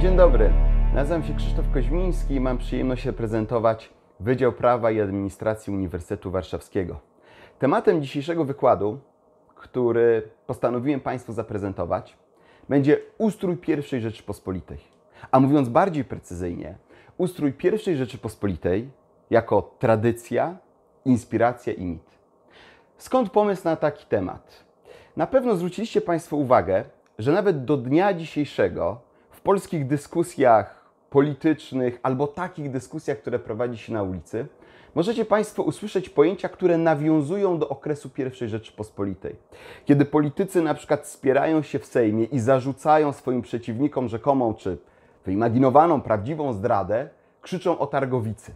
Dzień dobry, nazywam się Krzysztof Koźmiński i mam przyjemność reprezentować Wydział Prawa i Administracji Uniwersytetu Warszawskiego. Tematem dzisiejszego wykładu, który postanowiłem Państwu zaprezentować, będzie ustrój I Rzeczypospolitej. A mówiąc bardziej precyzyjnie, ustrój I Rzeczypospolitej jako tradycja, inspiracja i mit. Skąd pomysł na taki temat? Na pewno zwróciliście Państwo uwagę, że nawet do dnia dzisiejszego w polskich dyskusjach politycznych albo takich dyskusjach, które prowadzi się na ulicy, możecie Państwo usłyszeć pojęcia, które nawiązują do okresu I Rzeczypospolitej. Kiedy politycy na przykład spierają się w Sejmie i zarzucają swoim przeciwnikom rzekomą czy wyimaginowaną, prawdziwą zdradę, krzyczą o targowicy.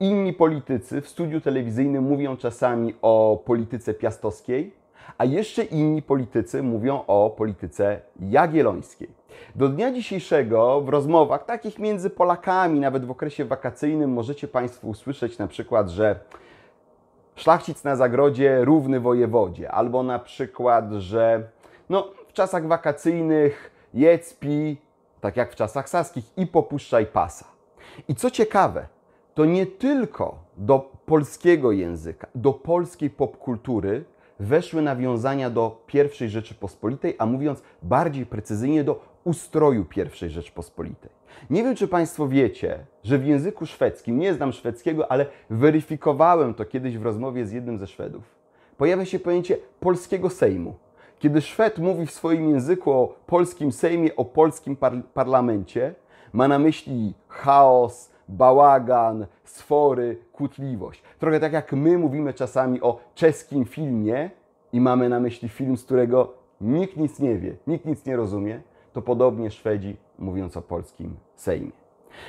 Inni politycy w studiu telewizyjnym mówią czasami o polityce piastowskiej, a jeszcze inni politycy mówią o polityce jagiellońskiej. Do dnia dzisiejszego w rozmowach takich między Polakami, nawet w okresie wakacyjnym, możecie Państwo usłyszeć na przykład, że szlachcic na zagrodzie równy wojewodzie, albo na przykład, że no, w czasach wakacyjnych jedz, pi, tak jak w czasach saskich, i popuszczaj pasa. I co ciekawe, to nie tylko do polskiego języka, do polskiej popkultury weszły nawiązania do I Rzeczypospolitej, a mówiąc bardziej precyzyjnie do ustroju I Rzeczypospolitej. Nie wiem, czy Państwo wiecie, że w języku szwedzkim, nie znam szwedzkiego, ale weryfikowałem to kiedyś w rozmowie z jednym ze Szwedów. Pojawia się pojęcie polskiego Sejmu. Kiedy Szwed mówi w swoim języku o polskim Sejmie, o polskim par parlamencie, ma na myśli chaos, bałagan, sfory, kłótliwość. Trochę tak jak my mówimy czasami o czeskim filmie i mamy na myśli film, z którego nikt nic nie wie, nikt nic nie rozumie, to podobnie Szwedzi mówiąc o polskim Sejmie.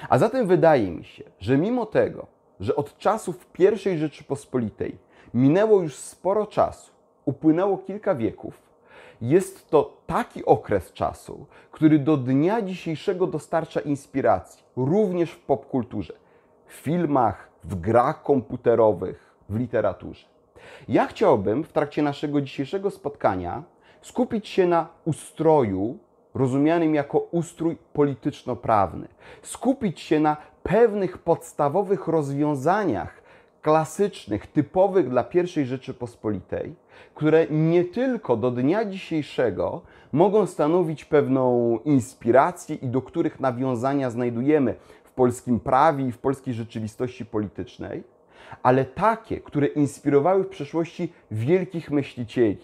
A zatem wydaje mi się, że mimo tego, że od czasów I Rzeczypospolitej minęło już sporo czasu, upłynęło kilka wieków, jest to taki okres czasu, który do dnia dzisiejszego dostarcza inspiracji również w popkulturze, w filmach, w grach komputerowych, w literaturze. Ja chciałbym w trakcie naszego dzisiejszego spotkania skupić się na ustroju rozumianym jako ustrój polityczno-prawny, skupić się na pewnych podstawowych rozwiązaniach klasycznych, typowych dla pierwszej Rzeczypospolitej, które nie tylko do dnia dzisiejszego mogą stanowić pewną inspirację i do których nawiązania znajdujemy w polskim prawie i w polskiej rzeczywistości politycznej, ale takie, które inspirowały w przeszłości wielkich myślicieli,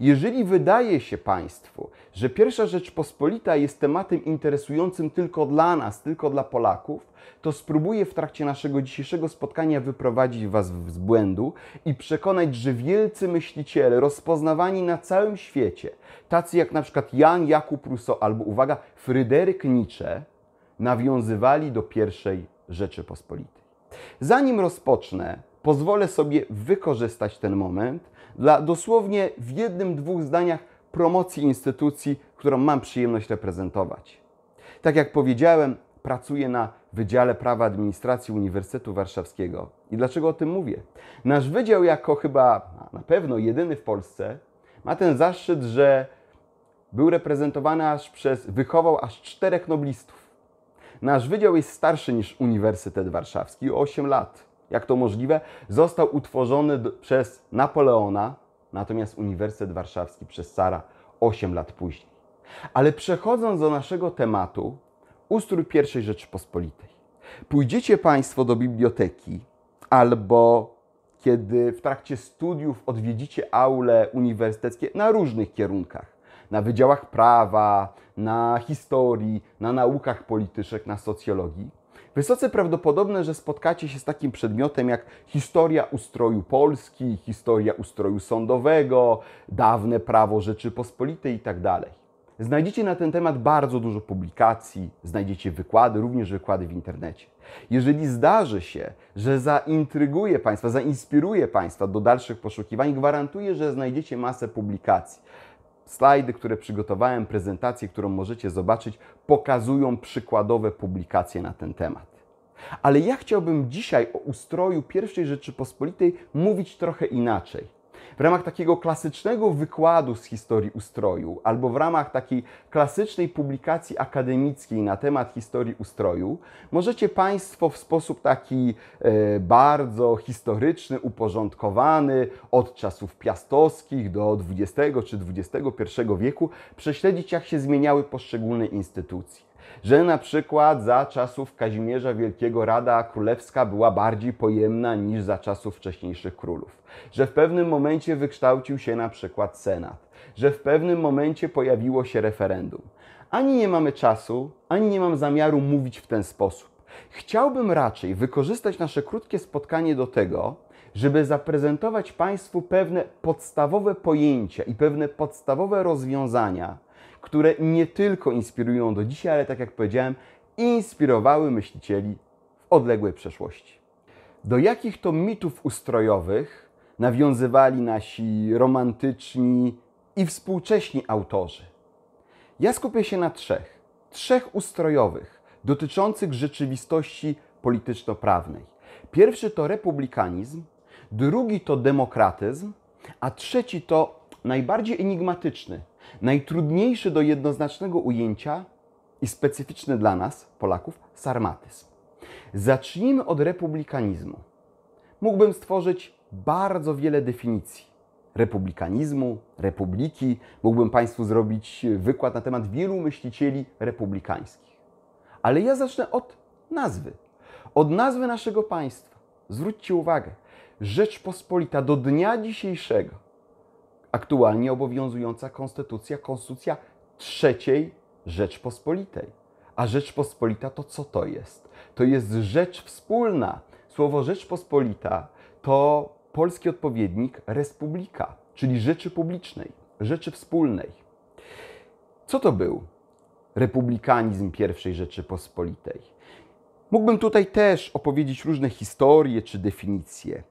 jeżeli wydaje się Państwu, że pierwsza Rzeczpospolita jest tematem interesującym tylko dla nas, tylko dla Polaków, to spróbuję w trakcie naszego dzisiejszego spotkania wyprowadzić Was z błędu i przekonać, że wielcy myśliciele rozpoznawani na całym świecie, tacy jak na przykład Jan Jakub Russo albo, uwaga, Fryderyk Nietzsche, nawiązywali do pierwszej Rzeczypospolitej. Zanim rozpocznę, pozwolę sobie wykorzystać ten moment, dla dosłownie w jednym, dwóch zdaniach promocji instytucji, którą mam przyjemność reprezentować. Tak jak powiedziałem, pracuję na Wydziale Prawa Administracji Uniwersytetu Warszawskiego. I dlaczego o tym mówię? Nasz wydział, jako chyba na pewno jedyny w Polsce, ma ten zaszczyt, że był reprezentowany aż przez, wychował aż czterech noblistów. Nasz wydział jest starszy niż Uniwersytet Warszawski o 8 lat jak to możliwe, został utworzony przez Napoleona, natomiast Uniwersytet Warszawski przez Sara 8 lat później. Ale przechodząc do naszego tematu, ustrój I Rzeczypospolitej. Pójdziecie Państwo do biblioteki albo kiedy w trakcie studiów odwiedzicie aule uniwersyteckie na różnych kierunkach. Na wydziałach prawa, na historii, na naukach politycznych, na socjologii Wysoce prawdopodobne, że spotkacie się z takim przedmiotem jak historia ustroju Polski, historia ustroju sądowego, dawne prawo Rzeczypospolitej itd. Tak znajdziecie na ten temat bardzo dużo publikacji, znajdziecie wykłady, również wykłady w internecie. Jeżeli zdarzy się, że zaintryguje Państwa, zainspiruje Państwa do dalszych poszukiwań, gwarantuję, że znajdziecie masę publikacji. Slajdy, które przygotowałem, prezentacje, którą możecie zobaczyć, pokazują przykładowe publikacje na ten temat. Ale ja chciałbym dzisiaj o ustroju I Rzeczypospolitej mówić trochę inaczej w ramach takiego klasycznego wykładu z historii ustroju, albo w ramach takiej klasycznej publikacji akademickiej na temat historii ustroju, możecie Państwo w sposób taki e, bardzo historyczny, uporządkowany, od czasów piastowskich do XX czy XXI wieku, prześledzić, jak się zmieniały poszczególne instytucje że na przykład za czasów Kazimierza Wielkiego Rada Królewska była bardziej pojemna niż za czasów wcześniejszych królów, że w pewnym momencie wykształcił się na przykład Senat, że w pewnym momencie pojawiło się referendum. Ani nie mamy czasu, ani nie mam zamiaru mówić w ten sposób. Chciałbym raczej wykorzystać nasze krótkie spotkanie do tego, żeby zaprezentować Państwu pewne podstawowe pojęcia i pewne podstawowe rozwiązania, które nie tylko inspirują do dzisiaj, ale tak jak powiedziałem, inspirowały myślicieli w odległej przeszłości. Do jakich to mitów ustrojowych nawiązywali nasi romantyczni i współcześni autorzy? Ja skupię się na trzech. Trzech ustrojowych dotyczących rzeczywistości polityczno-prawnej. Pierwszy to republikanizm, drugi to demokratyzm, a trzeci to najbardziej enigmatyczny najtrudniejszy do jednoznacznego ujęcia i specyficzny dla nas, Polaków, sarmatyzm. Zacznijmy od republikanizmu. Mógłbym stworzyć bardzo wiele definicji republikanizmu, republiki. Mógłbym Państwu zrobić wykład na temat wielu myślicieli republikańskich. Ale ja zacznę od nazwy. Od nazwy naszego państwa. Zwróćcie uwagę, Rzeczpospolita do dnia dzisiejszego aktualnie obowiązująca konstytucja, konstytucja trzeciej Rzeczpospolitej. A Rzeczpospolita to co to jest? To jest rzecz wspólna. Słowo Rzeczpospolita to polski odpowiednik republika, czyli rzeczy publicznej, rzeczy wspólnej. Co to był republikanizm I Rzeczypospolitej? Mógłbym tutaj też opowiedzieć różne historie czy definicje,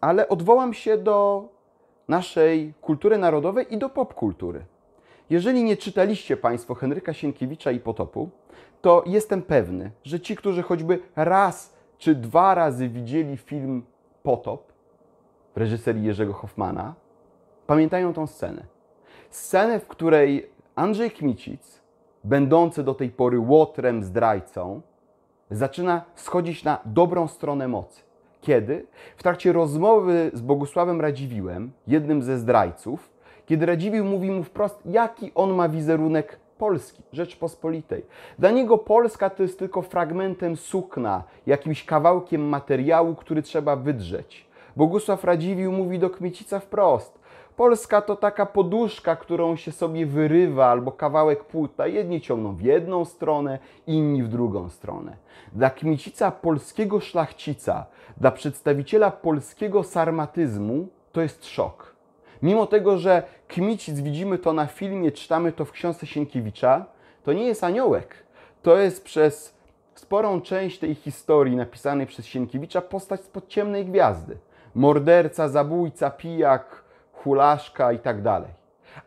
ale odwołam się do naszej kultury narodowej i do popkultury. Jeżeli nie czytaliście Państwo Henryka Sienkiewicza i Potopu, to jestem pewny, że ci, którzy choćby raz czy dwa razy widzieli film Potop w reżyserii Jerzego Hoffmana, pamiętają tą scenę. Scenę, w której Andrzej Kmicic, będący do tej pory łotrem, zdrajcą, zaczyna schodzić na dobrą stronę mocy. Kiedy? W trakcie rozmowy z Bogusławem Radziwiłem, jednym ze zdrajców, kiedy Radziwił mówi mu wprost, jaki on ma wizerunek Polski, Rzeczpospolitej. Dla niego Polska to jest tylko fragmentem sukna, jakimś kawałkiem materiału, który trzeba wydrzeć. Bogusław Radziwił mówi do Kmiecica wprost. Polska to taka poduszka, którą się sobie wyrywa, albo kawałek płótna. Jedni ciągną w jedną stronę, inni w drugą stronę. Dla kmicica polskiego szlachcica, dla przedstawiciela polskiego sarmatyzmu, to jest szok. Mimo tego, że kmicic widzimy to na filmie, czytamy to w książce Sienkiewicza, to nie jest aniołek. To jest przez sporą część tej historii napisanej przez Sienkiewicza postać spod ciemnej gwiazdy. Morderca, zabójca, pijak, kulaszka i tak dalej.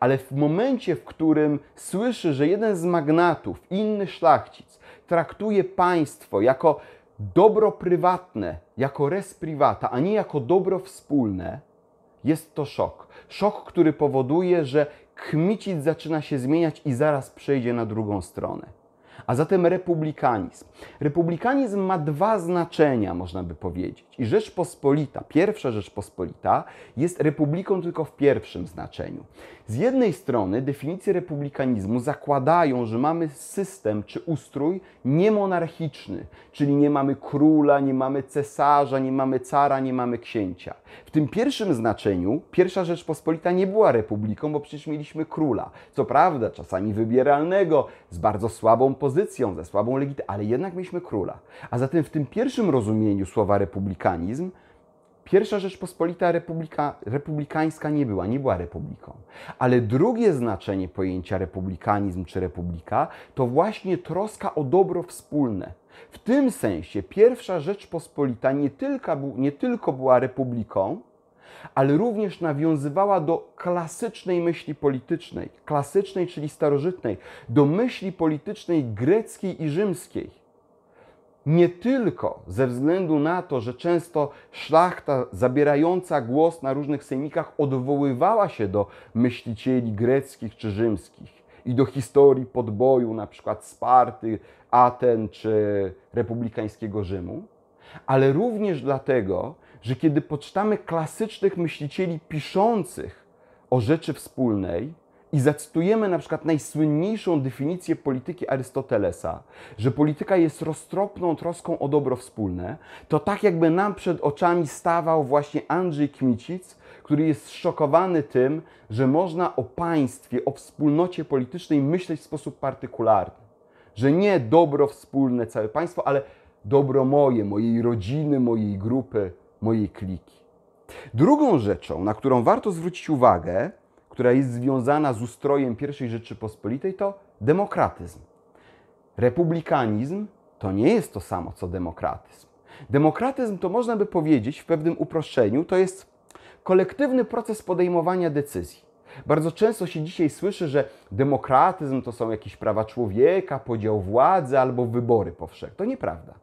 Ale w momencie, w którym słyszy, że jeden z magnatów, inny szlachcic, traktuje państwo jako dobro prywatne, jako res privata, a nie jako dobro wspólne, jest to szok. Szok, który powoduje, że kmicic zaczyna się zmieniać i zaraz przejdzie na drugą stronę a zatem republikanizm. Republikanizm ma dwa znaczenia, można by powiedzieć. I Rzeczpospolita, pierwsza Rzeczpospolita, jest republiką tylko w pierwszym znaczeniu. Z jednej strony definicje republikanizmu zakładają, że mamy system czy ustrój niemonarchiczny, czyli nie mamy króla, nie mamy cesarza, nie mamy cara, nie mamy księcia. W tym pierwszym znaczeniu pierwsza Rzeczpospolita nie była republiką, bo przecież mieliśmy króla. Co prawda, czasami wybieralnego, z bardzo słabą pozycją, opozycją, ze słabą legitymacją, ale jednak mieliśmy króla. A zatem w tym pierwszym rozumieniu słowa republikanizm, Pierwsza Rzeczpospolita republika, republikańska nie była, nie była republiką. Ale drugie znaczenie pojęcia republikanizm czy republika to właśnie troska o dobro wspólne. W tym sensie Pierwsza Rzeczpospolita nie tylko, nie tylko była republiką, ale również nawiązywała do klasycznej myśli politycznej, klasycznej, czyli starożytnej, do myśli politycznej greckiej i rzymskiej. Nie tylko ze względu na to, że często szlachta zabierająca głos na różnych sejmikach odwoływała się do myślicieli greckich czy rzymskich i do historii podboju, na przykład Sparty, Aten czy republikańskiego Rzymu, ale również dlatego, że kiedy poczytamy klasycznych myślicieli piszących o rzeczy wspólnej i zacytujemy na przykład najsłynniejszą definicję polityki Arystotelesa, że polityka jest roztropną troską o dobro wspólne, to tak jakby nam przed oczami stawał właśnie Andrzej Kmicic, który jest szokowany tym, że można o państwie, o wspólnocie politycznej myśleć w sposób partykularny. Że nie dobro wspólne całe państwo, ale dobro moje, mojej rodziny, mojej grupy, mojej kliki. Drugą rzeczą, na którą warto zwrócić uwagę, która jest związana z ustrojem I Rzeczypospolitej, to demokratyzm. Republikanizm to nie jest to samo co demokratyzm. Demokratyzm to można by powiedzieć w pewnym uproszczeniu, to jest kolektywny proces podejmowania decyzji. Bardzo często się dzisiaj słyszy, że demokratyzm to są jakieś prawa człowieka, podział władzy albo wybory powszechne. To nieprawda.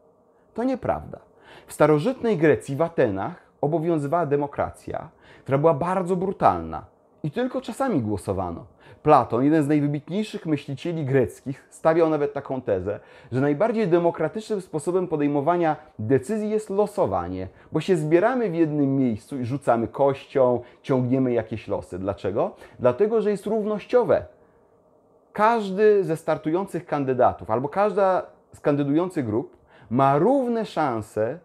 To nieprawda. W starożytnej Grecji, w Atenach, obowiązywała demokracja, która była bardzo brutalna i tylko czasami głosowano. Platon, jeden z najwybitniejszych myślicieli greckich, stawiał nawet taką tezę, że najbardziej demokratycznym sposobem podejmowania decyzji jest losowanie, bo się zbieramy w jednym miejscu i rzucamy kością, ciągniemy jakieś losy. Dlaczego? Dlatego, że jest równościowe. Każdy ze startujących kandydatów albo każda z kandydujących grup ma równe szanse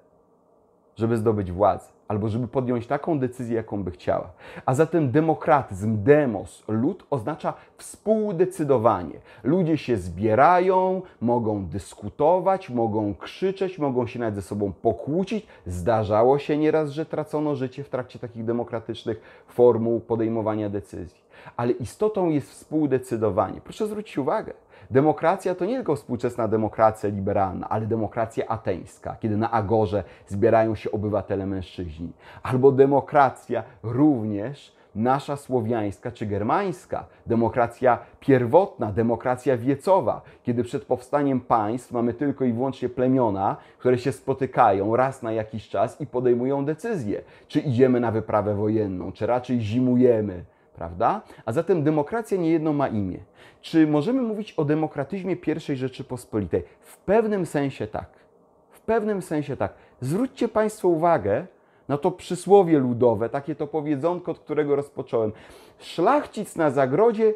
żeby zdobyć władzę albo żeby podjąć taką decyzję, jaką by chciała. A zatem demokratyzm, demos, lud oznacza współdecydowanie. Ludzie się zbierają, mogą dyskutować, mogą krzyczeć, mogą się nawet ze sobą pokłócić. Zdarzało się nieraz, że tracono życie w trakcie takich demokratycznych formuł podejmowania decyzji. Ale istotą jest współdecydowanie. Proszę zwrócić uwagę, Demokracja to nie tylko współczesna demokracja liberalna, ale demokracja ateńska, kiedy na Agorze zbierają się obywatele mężczyźni. Albo demokracja również nasza słowiańska czy germańska, demokracja pierwotna, demokracja wiecowa, kiedy przed powstaniem państw mamy tylko i wyłącznie plemiona, które się spotykają raz na jakiś czas i podejmują decyzje, czy idziemy na wyprawę wojenną, czy raczej zimujemy prawda? A zatem demokracja nie jedno ma imię. Czy możemy mówić o demokratyzmie I Rzeczypospolitej? W pewnym sensie tak. W pewnym sensie tak. Zwróćcie Państwo uwagę na to przysłowie ludowe, takie to powiedzonko, od którego rozpocząłem. Szlachcic na zagrodzie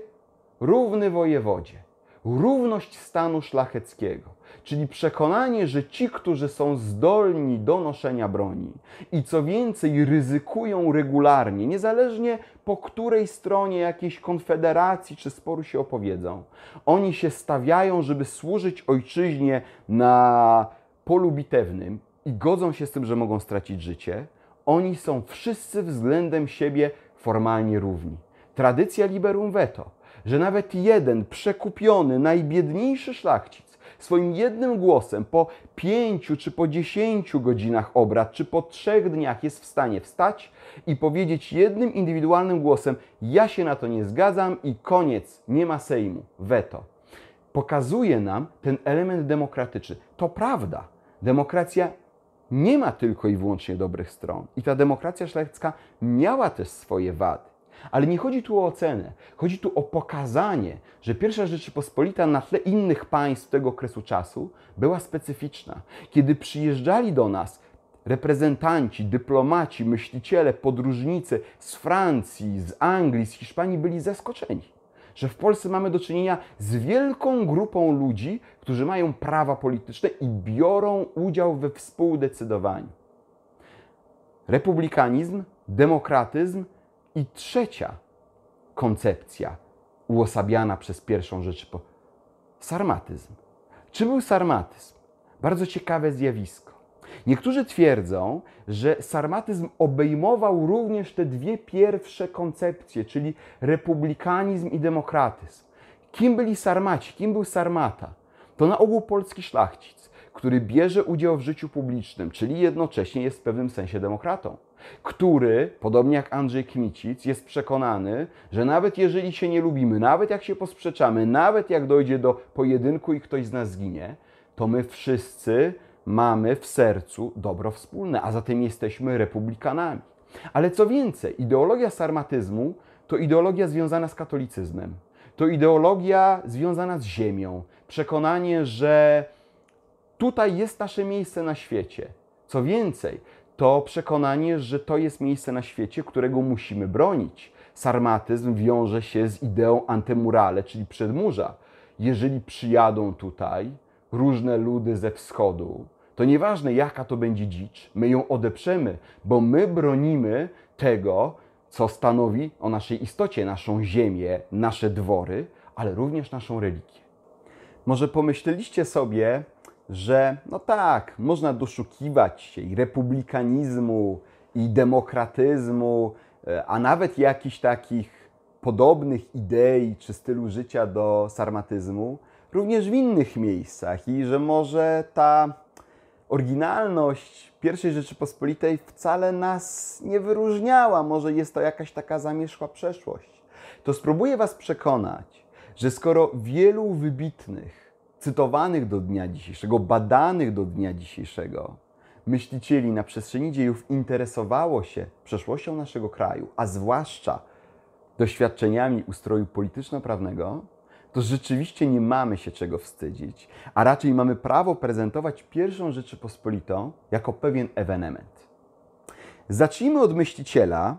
równy wojewodzie. Równość stanu szlacheckiego czyli przekonanie, że ci, którzy są zdolni do noszenia broni i co więcej ryzykują regularnie, niezależnie po której stronie jakiejś konfederacji czy sporu się opowiedzą, oni się stawiają, żeby służyć ojczyźnie na polu bitewnym i godzą się z tym, że mogą stracić życie, oni są wszyscy względem siebie formalnie równi. Tradycja liberum veto, że nawet jeden przekupiony, najbiedniejszy szlachcic swoim jednym głosem po pięciu czy po dziesięciu godzinach obrad, czy po trzech dniach jest w stanie wstać i powiedzieć jednym indywidualnym głosem: Ja się na to nie zgadzam i koniec, nie ma Sejmu, weto. Pokazuje nam ten element demokratyczny. To prawda. Demokracja nie ma tylko i wyłącznie dobrych stron. I ta demokracja szlachecka miała też swoje wady. Ale nie chodzi tu o ocenę, chodzi tu o pokazanie, że pierwsza Rzeczypospolita na tle innych państw tego okresu czasu była specyficzna. Kiedy przyjeżdżali do nas reprezentanci, dyplomaci, myśliciele, podróżnicy z Francji, z Anglii, z Hiszpanii byli zaskoczeni, że w Polsce mamy do czynienia z wielką grupą ludzi, którzy mają prawa polityczne i biorą udział we współdecydowaniu. Republikanizm, demokratyzm i trzecia koncepcja uosabiana przez pierwszą rzecz po sarmatyzm. Czym był sarmatyzm? Bardzo ciekawe zjawisko. Niektórzy twierdzą, że sarmatyzm obejmował również te dwie pierwsze koncepcje, czyli republikanizm i demokratyzm. Kim byli sarmaci? Kim był sarmata? To na ogół polski szlachcic który bierze udział w życiu publicznym, czyli jednocześnie jest w pewnym sensie demokratą, który, podobnie jak Andrzej Kmicic, jest przekonany, że nawet jeżeli się nie lubimy, nawet jak się posprzeczamy, nawet jak dojdzie do pojedynku i ktoś z nas zginie, to my wszyscy mamy w sercu dobro wspólne, a zatem jesteśmy republikanami. Ale co więcej, ideologia sarmatyzmu to ideologia związana z katolicyzmem. To ideologia związana z ziemią. Przekonanie, że Tutaj jest nasze miejsce na świecie. Co więcej, to przekonanie, że to jest miejsce na świecie, którego musimy bronić. Sarmatyzm wiąże się z ideą antemurale, czyli przedmurza. Jeżeli przyjadą tutaj różne ludy ze wschodu, to nieważne jaka to będzie dzicz, my ją odeprzemy, bo my bronimy tego, co stanowi o naszej istocie, naszą ziemię, nasze dwory, ale również naszą religię. Może pomyśleliście sobie, że no tak, można doszukiwać się i republikanizmu, i demokratyzmu, e, a nawet jakichś takich podobnych idei czy stylu życia do sarmatyzmu, również w innych miejscach i że może ta oryginalność I Rzeczypospolitej wcale nas nie wyróżniała, może jest to jakaś taka zamierzchła przeszłość. To spróbuję Was przekonać, że skoro wielu wybitnych cytowanych do dnia dzisiejszego, badanych do dnia dzisiejszego myślicieli na przestrzeni dziejów interesowało się przeszłością naszego kraju, a zwłaszcza doświadczeniami ustroju polityczno-prawnego, to rzeczywiście nie mamy się czego wstydzić, a raczej mamy prawo prezentować pierwszą Rzeczypospolitą jako pewien ewenement. Zacznijmy od myśliciela,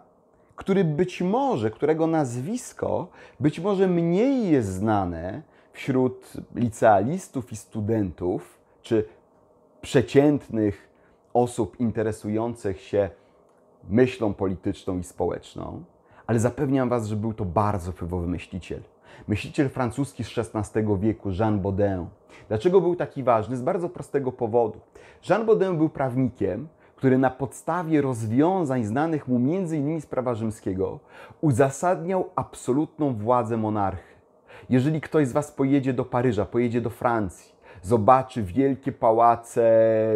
który być może, którego nazwisko być może mniej jest znane, wśród licealistów i studentów, czy przeciętnych osób interesujących się myślą polityczną i społeczną, ale zapewniam Was, że był to bardzo wpływowy myśliciel. Myśliciel francuski z XVI wieku, Jean Baudin. Dlaczego był taki ważny? Z bardzo prostego powodu. Jean Baudin był prawnikiem, który na podstawie rozwiązań znanych mu m.in. z prawa rzymskiego uzasadniał absolutną władzę monarchy. Jeżeli ktoś z Was pojedzie do Paryża, pojedzie do Francji, zobaczy wielkie pałace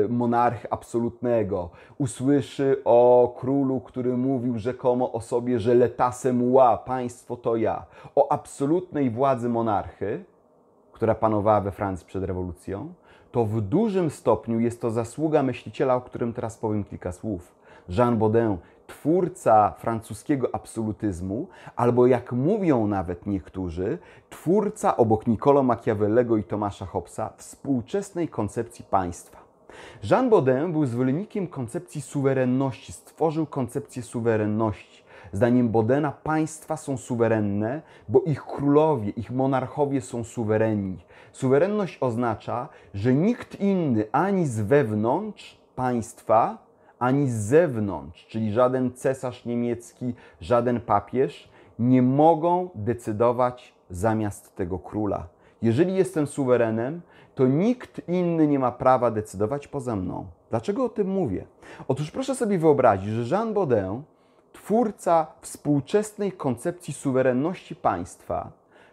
monarchy absolutnego, usłyszy o królu, który mówił rzekomo o sobie, że letase moi, państwo to ja, o absolutnej władzy monarchy, która panowała we Francji przed rewolucją, to w dużym stopniu jest to zasługa myśliciela, o którym teraz powiem kilka słów. Jean Baudin, twórca francuskiego absolutyzmu, albo jak mówią nawet niektórzy, twórca obok Niccolo Machiavellego i Tomasza Hobbesa współczesnej koncepcji państwa. Jean Baudin był zwolennikiem koncepcji suwerenności, stworzył koncepcję suwerenności. Zdaniem Bodena państwa są suwerenne, bo ich królowie, ich monarchowie są suwerenni. Suwerenność oznacza, że nikt inny ani z wewnątrz państwa ani z zewnątrz, czyli żaden cesarz niemiecki, żaden papież, nie mogą decydować zamiast tego króla. Jeżeli jestem suwerenem, to nikt inny nie ma prawa decydować poza mną. Dlaczego o tym mówię? Otóż proszę sobie wyobrazić, że Jean Baudin, twórca współczesnej koncepcji suwerenności państwa,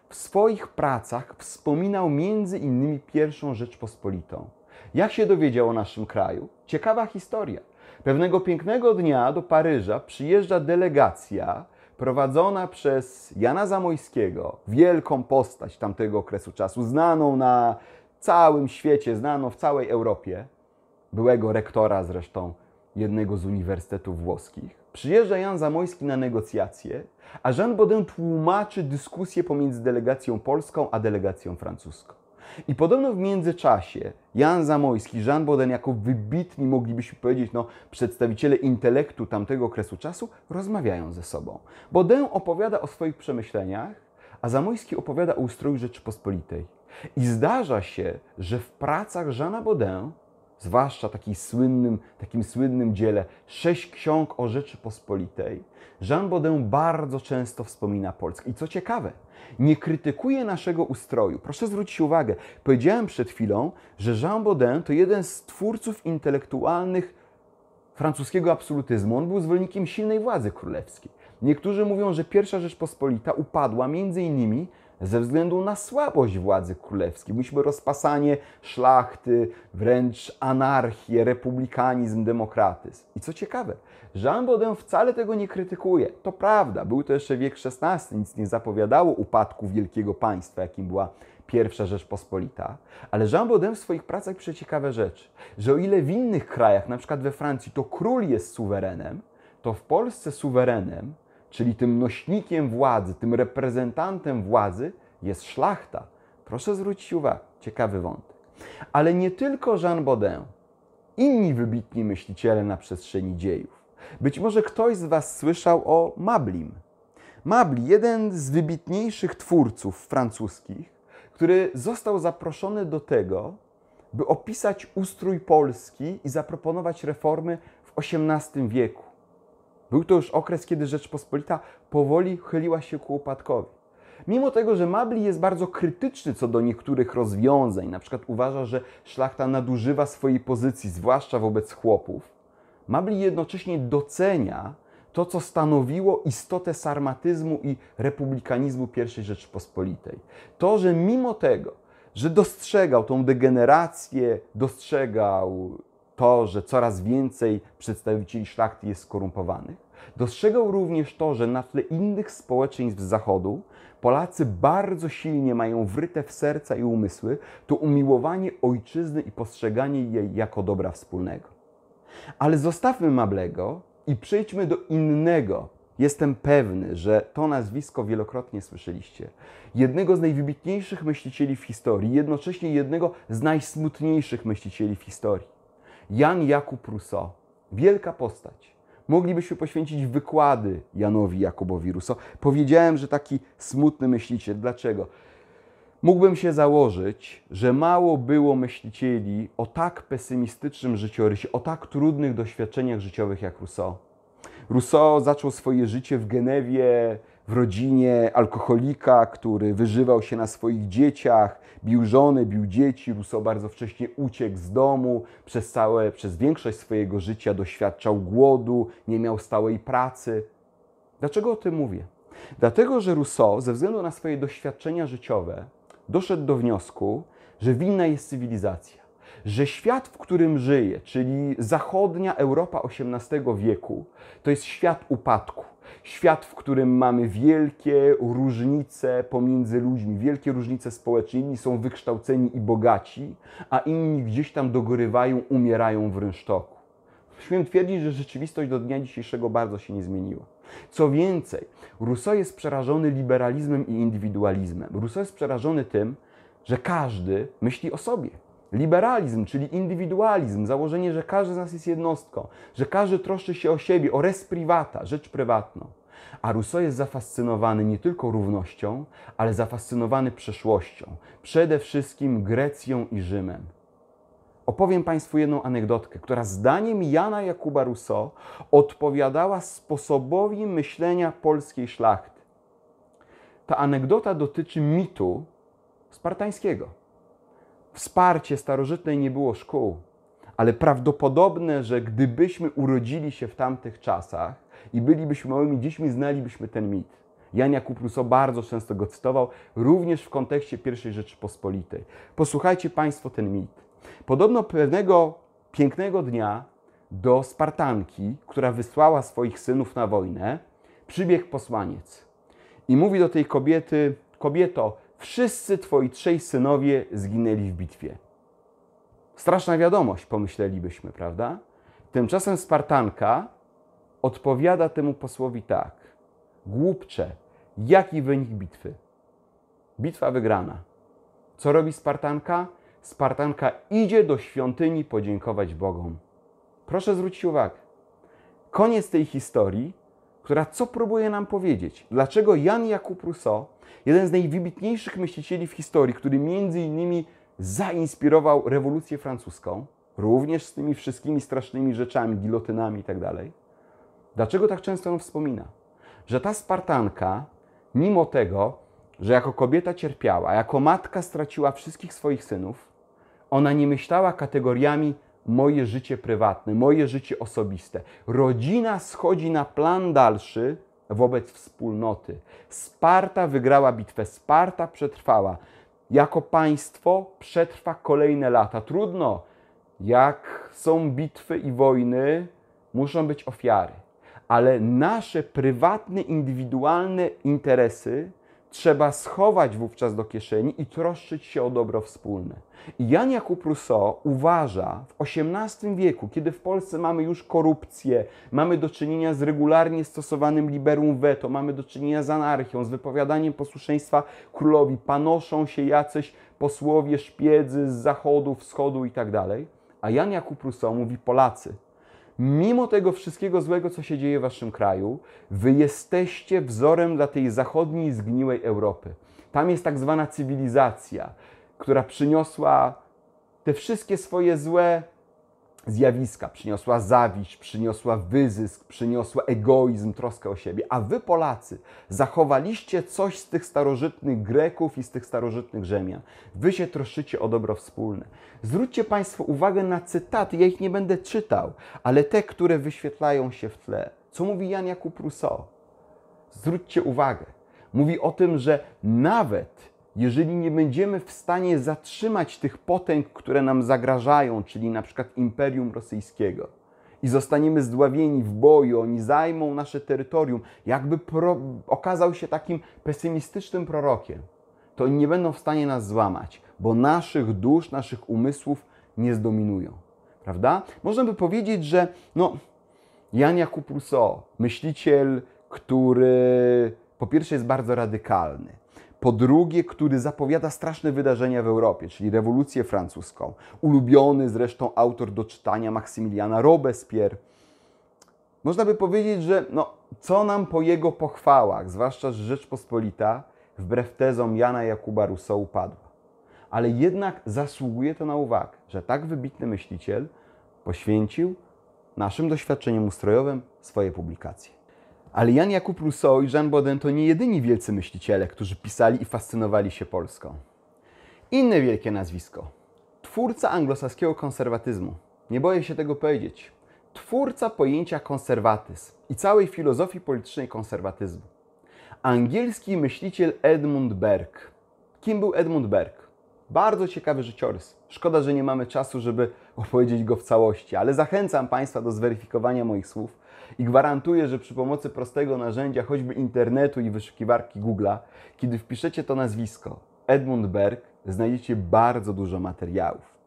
w swoich pracach wspominał między innymi pierwszą Rzeczpospolitą. Jak się dowiedział o naszym kraju? Ciekawa historia. Pewnego pięknego dnia do Paryża przyjeżdża delegacja prowadzona przez Jana Zamojskiego, wielką postać tamtego okresu czasu, znaną na całym świecie, znaną w całej Europie, byłego rektora zresztą jednego z uniwersytetów włoskich. Przyjeżdża Jan Zamojski na negocjacje, a Jean Baudin tłumaczy dyskusję pomiędzy delegacją polską a delegacją francuską. I podobno w międzyczasie Jan Zamojski, Jean Baudin jako wybitni, moglibyśmy powiedzieć, no, przedstawiciele intelektu tamtego okresu czasu, rozmawiają ze sobą. Baudin opowiada o swoich przemyśleniach, a Zamojski opowiada o ustroju Rzeczypospolitej. I zdarza się, że w pracach Jeana Baudin zwłaszcza takim słynnym, takim słynnym dziele Sześć Ksiąg o Rzeczypospolitej, Jean Baudin bardzo często wspomina Polskę. I co ciekawe, nie krytykuje naszego ustroju. Proszę zwrócić uwagę, powiedziałem przed chwilą, że Jean Baudin to jeden z twórców intelektualnych francuskiego absolutyzmu. On był zwolennikiem silnej władzy królewskiej. Niektórzy mówią, że pierwsza Rzeczpospolita upadła między innymi ze względu na słabość władzy królewskiej. Byliśmy rozpasanie szlachty, wręcz anarchię, republikanizm, demokratyzm. I co ciekawe, Jean Baudin wcale tego nie krytykuje. To prawda, był to jeszcze wiek XVI, nic nie zapowiadało upadku wielkiego państwa, jakim była pierwsza Rzeczpospolita, ale Jean Baudin w swoich pracach pisze ciekawe rzeczy, że o ile w innych krajach, na przykład we Francji, to król jest suwerenem, to w Polsce suwerenem Czyli tym nośnikiem władzy, tym reprezentantem władzy jest szlachta. Proszę zwrócić uwagę, ciekawy wątek. Ale nie tylko Jean Baudin, inni wybitni myśliciele na przestrzeni dziejów. Być może ktoś z Was słyszał o Mablim. Mabli, jeden z wybitniejszych twórców francuskich, który został zaproszony do tego, by opisać ustrój Polski i zaproponować reformy w XVIII wieku. Był to już okres, kiedy Rzeczpospolita powoli chyliła się ku upadkowi. Mimo tego, że Mabli jest bardzo krytyczny co do niektórych rozwiązań, na przykład uważa, że szlachta nadużywa swojej pozycji, zwłaszcza wobec chłopów, Mabli jednocześnie docenia to, co stanowiło istotę sarmatyzmu i republikanizmu I Rzeczypospolitej. To, że mimo tego, że dostrzegał tą degenerację, dostrzegał to, że coraz więcej przedstawicieli szlachty jest skorumpowanych. Dostrzegał również to, że na tle innych społeczeństw Zachodu Polacy bardzo silnie mają wryte w serca i umysły to umiłowanie ojczyzny i postrzeganie jej jako dobra wspólnego. Ale zostawmy Mablego i przejdźmy do innego. Jestem pewny, że to nazwisko wielokrotnie słyszeliście. Jednego z najwybitniejszych myślicieli w historii, jednocześnie jednego z najsmutniejszych myślicieli w historii. Jan Jakub Rousseau, wielka postać. Moglibyśmy poświęcić wykłady Janowi Jakubowi Rousseau. Powiedziałem, że taki smutny myśliciel. Dlaczego? Mógłbym się założyć, że mało było myślicieli o tak pesymistycznym życiorysie, o tak trudnych doświadczeniach życiowych jak Rousseau. Rousseau zaczął swoje życie w Genewie w rodzinie alkoholika, który wyżywał się na swoich dzieciach, bił żony, bił dzieci. Rousseau bardzo wcześnie uciekł z domu, przez, całe, przez większość swojego życia doświadczał głodu, nie miał stałej pracy. Dlaczego o tym mówię? Dlatego, że Rousseau, ze względu na swoje doświadczenia życiowe, doszedł do wniosku, że winna jest cywilizacja, że świat, w którym żyje, czyli zachodnia Europa XVIII wieku, to jest świat upadku Świat, w którym mamy wielkie różnice pomiędzy ludźmi, wielkie różnice społeczne. Inni są wykształceni i bogaci, a inni gdzieś tam dogorywają, umierają w rynsztoku. Śmiem twierdzić, że rzeczywistość do dnia dzisiejszego bardzo się nie zmieniła. Co więcej, Rousseau jest przerażony liberalizmem i indywidualizmem. Rousseau jest przerażony tym, że każdy myśli o sobie. Liberalizm, czyli indywidualizm, założenie, że każdy z nas jest jednostką, że każdy troszczy się o siebie, o res privata, rzecz prywatną. A Rousseau jest zafascynowany nie tylko równością, ale zafascynowany przeszłością, przede wszystkim Grecją i Rzymem. Opowiem Państwu jedną anegdotkę, która zdaniem Jana Jakuba Rousseau odpowiadała sposobowi myślenia polskiej szlachty. Ta anegdota dotyczy mitu spartańskiego wsparcie starożytnej nie było szkół, ale prawdopodobne, że gdybyśmy urodzili się w tamtych czasach i bylibyśmy małymi dziećmi, znalibyśmy ten mit. Jan Jakub Rousseau bardzo często go cytował, również w kontekście I Rzeczypospolitej. Posłuchajcie Państwo ten mit. Podobno pewnego pięknego dnia do Spartanki, która wysłała swoich synów na wojnę, przybiegł posłaniec i mówi do tej kobiety: Kobieto, wszyscy twoi trzej synowie zginęli w bitwie. Straszna wiadomość, pomyślelibyśmy, prawda? Tymczasem Spartanka odpowiada temu posłowi tak. Głupcze, jaki wynik bitwy? Bitwa wygrana. Co robi Spartanka? Spartanka idzie do świątyni podziękować Bogom. Proszę zwrócić uwagę. Koniec tej historii która co próbuje nam powiedzieć? Dlaczego Jan Jakub Rousseau, jeden z najwybitniejszych myślicieli w historii, który między innymi zainspirował rewolucję francuską, również z tymi wszystkimi strasznymi rzeczami, gilotynami itd. Tak dlaczego tak często on wspomina? Że ta Spartanka, mimo tego, że jako kobieta cierpiała, jako matka straciła wszystkich swoich synów, ona nie myślała kategoriami moje życie prywatne, moje życie osobiste. Rodzina schodzi na plan dalszy wobec wspólnoty. Sparta wygrała bitwę, Sparta przetrwała. Jako państwo przetrwa kolejne lata. Trudno, jak są bitwy i wojny, muszą być ofiary. Ale nasze prywatne, indywidualne interesy trzeba schować wówczas do kieszeni i troszczyć się o dobro wspólne. Jan Jakub Rousseau uważa w XVIII wieku, kiedy w Polsce mamy już korupcję, mamy do czynienia z regularnie stosowanym liberum veto, mamy do czynienia z anarchią, z wypowiadaniem posłuszeństwa królowi, panoszą się jacyś posłowie, szpiedzy z zachodu, wschodu itd. Tak a Jan Jakub Rousseau mówi Polacy – mimo tego wszystkiego złego, co się dzieje w waszym kraju, wy jesteście wzorem dla tej zachodniej, zgniłej Europy. Tam jest tak zwana cywilizacja, która przyniosła te wszystkie swoje złe zjawiska, przyniosła zawiść, przyniosła wyzysk, przyniosła egoizm, troskę o siebie. A wy, Polacy, zachowaliście coś z tych starożytnych Greków i z tych starożytnych Rzemian. Wy się troszczycie o dobro wspólne. Zwróćcie Państwo uwagę na cytaty, ja ich nie będę czytał, ale te, które wyświetlają się w tle. Co mówi Jan Jakub Rousseau? Zwróćcie uwagę. Mówi o tym, że nawet jeżeli nie będziemy w stanie zatrzymać tych potęg, które nam zagrażają, czyli na przykład Imperium Rosyjskiego, i zostaniemy zdławieni w boju, oni zajmą nasze terytorium, jakby pro, okazał się takim pesymistycznym prorokiem, to oni nie będą w stanie nas złamać, bo naszych dusz, naszych umysłów nie zdominują. Prawda? Można by powiedzieć, że no, Jan Jakub Rousseau, myśliciel, który po pierwsze jest bardzo radykalny, po drugie, który zapowiada straszne wydarzenia w Europie, czyli rewolucję francuską. Ulubiony zresztą autor do czytania Maksymiliana Robespierre. Można by powiedzieć, że no, co nam po jego pochwałach, zwłaszcza że Rzeczpospolita, wbrew tezom Jana Jakuba Rousseau, upadła. Ale jednak zasługuje to na uwagę, że tak wybitny myśliciel poświęcił naszym doświadczeniom ustrojowym swoje publikacje. Ale Jan Jakub Rousseau i Jean Baudin to nie jedyni wielcy myśliciele, którzy pisali i fascynowali się Polską. Inne wielkie nazwisko. Twórca anglosaskiego konserwatyzmu. Nie boję się tego powiedzieć. Twórca pojęcia konserwatyzm i całej filozofii politycznej konserwatyzmu. Angielski myśliciel Edmund Burke. Kim był Edmund Burke? Bardzo ciekawy życiorys. Szkoda, że nie mamy czasu, żeby opowiedzieć go w całości, ale zachęcam Państwa do zweryfikowania moich słów i gwarantuję, że przy pomocy prostego narzędzia, choćby internetu i wyszukiwarki Google'a, kiedy wpiszecie to nazwisko Edmund Berg, znajdziecie bardzo dużo materiałów.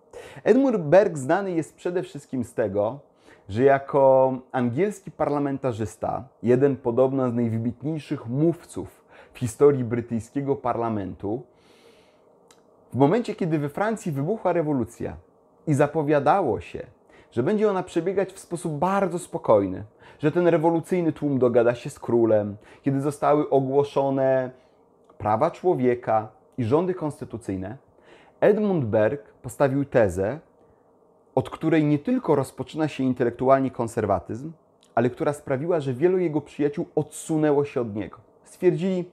Edmund Berg znany jest przede wszystkim z tego, że jako angielski parlamentarzysta, jeden podobno z najwybitniejszych mówców w historii brytyjskiego parlamentu, w momencie, kiedy we Francji wybuchła rewolucja i zapowiadało się, że będzie ona przebiegać w sposób bardzo spokojny, że ten rewolucyjny tłum dogada się z królem, kiedy zostały ogłoszone prawa człowieka i rządy konstytucyjne, Edmund Berg postawił tezę, od której nie tylko rozpoczyna się intelektualnie konserwatyzm, ale która sprawiła, że wielu jego przyjaciół odsunęło się od niego. Stwierdzili,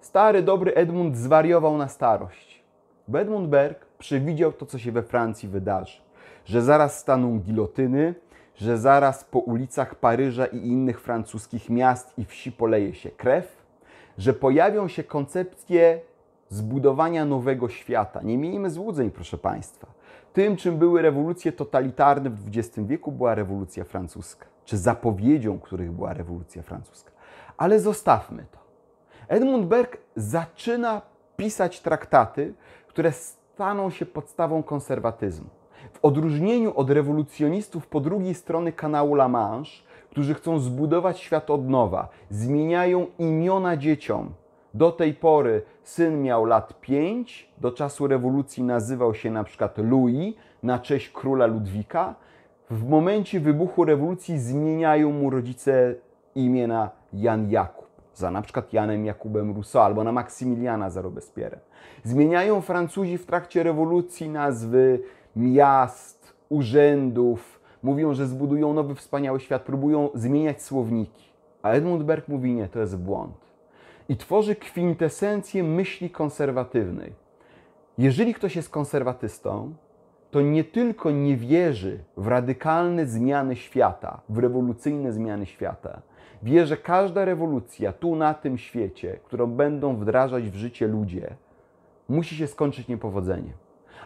stary, dobry Edmund zwariował na starość. Bo Edmund Berg przewidział to, co się we Francji wydarzy, że zaraz staną gilotyny, że zaraz po ulicach Paryża i innych francuskich miast i wsi poleje się krew, że pojawią się koncepcje zbudowania nowego świata. Nie miejmy złudzeń, proszę Państwa. Tym, czym były rewolucje totalitarne w XX wieku, była rewolucja francuska, czy zapowiedzią, których była rewolucja francuska. Ale zostawmy to. Edmund Berg zaczyna pisać traktaty, które staną się podstawą konserwatyzmu. W odróżnieniu od rewolucjonistów po drugiej stronie kanału La Manche, którzy chcą zbudować świat od nowa, zmieniają imiona dzieciom. Do tej pory syn miał lat 5, do czasu rewolucji nazywał się na przykład Louis na cześć króla Ludwika. W momencie wybuchu rewolucji zmieniają mu rodzice imię na Jan Jakub, za na przykład Janem Jakubem Rousseau albo na Maksymiliana za Robespierre. Zmieniają Francuzi w trakcie rewolucji nazwy miast, urzędów. Mówią, że zbudują nowy, wspaniały świat, próbują zmieniać słowniki. A Edmund Berg mówi nie, to jest błąd. I tworzy kwintesencję myśli konserwatywnej. Jeżeli ktoś jest konserwatystą, to nie tylko nie wierzy w radykalne zmiany świata, w rewolucyjne zmiany świata. Wie, że każda rewolucja tu na tym świecie, którą będą wdrażać w życie ludzie, musi się skończyć niepowodzeniem.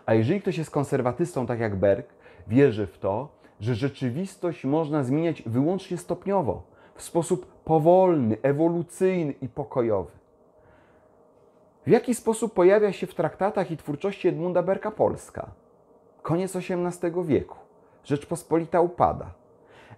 A jeżeli ktoś jest konserwatystą, tak jak Berg, wierzy w to, że rzeczywistość można zmieniać wyłącznie stopniowo, w sposób powolny, ewolucyjny i pokojowy. W jaki sposób pojawia się w traktatach i twórczości Edmunda Berka Polska? Koniec XVIII wieku. Rzeczpospolita upada.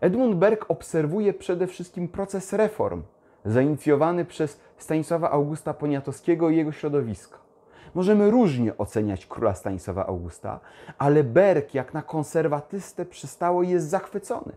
Edmund Berg obserwuje przede wszystkim proces reform zainicjowany przez Stanisława Augusta Poniatowskiego i jego środowisko. Możemy różnie oceniać króla Stanisława Augusta, ale Berg, jak na konserwatystę przystało, jest zachwycony.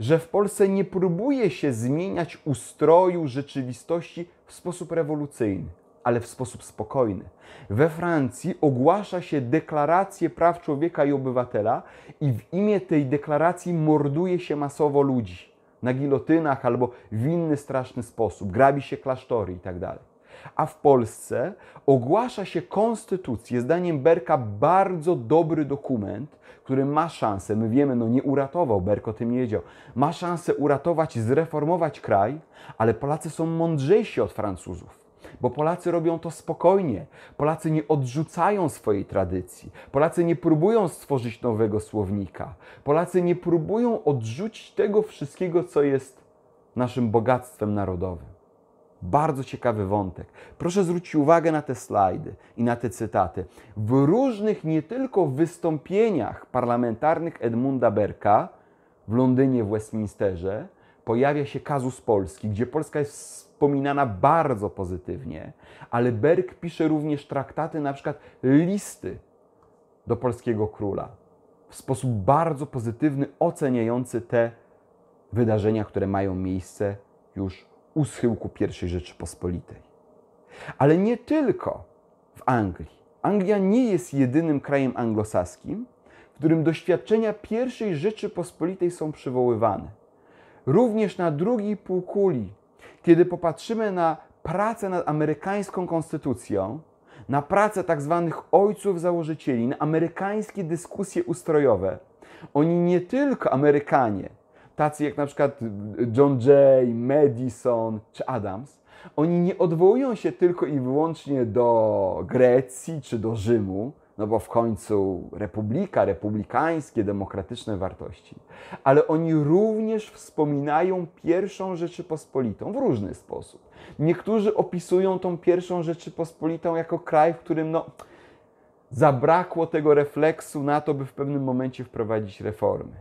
Że w Polsce nie próbuje się zmieniać ustroju rzeczywistości w sposób rewolucyjny, ale w sposób spokojny. We Francji ogłasza się deklarację praw człowieka i obywatela, i w imię tej deklaracji morduje się masowo ludzi na gilotynach albo w inny straszny sposób, grabi się klasztory itd. Tak a w Polsce ogłasza się konstytucję, zdaniem Berka bardzo dobry dokument, który ma szansę, my wiemy, no nie uratował, Berk o tym wiedział, ma szansę uratować, zreformować kraj, ale Polacy są mądrzejsi od Francuzów bo Polacy robią to spokojnie. Polacy nie odrzucają swojej tradycji. Polacy nie próbują stworzyć nowego słownika. Polacy nie próbują odrzucić tego wszystkiego, co jest naszym bogactwem narodowym. Bardzo ciekawy wątek. Proszę zwrócić uwagę na te slajdy i na te cytaty. W różnych nie tylko wystąpieniach parlamentarnych Edmunda Berka w Londynie, w Westminsterze, pojawia się kazus Polski, gdzie Polska jest wspominana bardzo pozytywnie, ale Berg pisze również traktaty, na przykład listy do polskiego króla, w sposób bardzo pozytywny, oceniający te wydarzenia, które mają miejsce już u schyłku I Rzeczypospolitej. Ale nie tylko w Anglii. Anglia nie jest jedynym krajem anglosaskim, w którym doświadczenia I Rzeczypospolitej są przywoływane. Również na drugiej półkuli, kiedy popatrzymy na pracę nad amerykańską konstytucją, na pracę tzw. Tak ojców założycieli, na amerykańskie dyskusje ustrojowe, oni nie tylko Amerykanie, tacy jak na przykład John Jay, Madison czy Adams, oni nie odwołują się tylko i wyłącznie do Grecji czy do Rzymu, no bo w końcu republika, republikańskie, demokratyczne wartości. Ale oni również wspominają pierwszą Rzeczypospolitą w różny sposób. Niektórzy opisują tą pierwszą Rzeczypospolitą jako kraj, w którym no, zabrakło tego refleksu na to, by w pewnym momencie wprowadzić reformy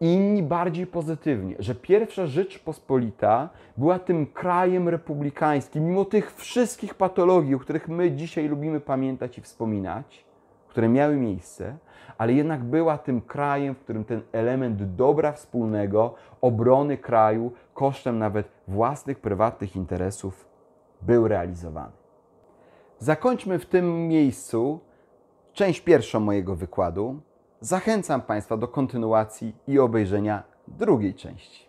inni bardziej pozytywnie, że pierwsza Rzeczpospolita była tym krajem republikańskim, mimo tych wszystkich patologii, o których my dzisiaj lubimy pamiętać i wspominać, które miały miejsce, ale jednak była tym krajem, w którym ten element dobra wspólnego, obrony kraju kosztem nawet własnych, prywatnych interesów był realizowany. Zakończmy w tym miejscu część pierwszą mojego wykładu zachęcam Państwa do kontynuacji i obejrzenia drugiej części.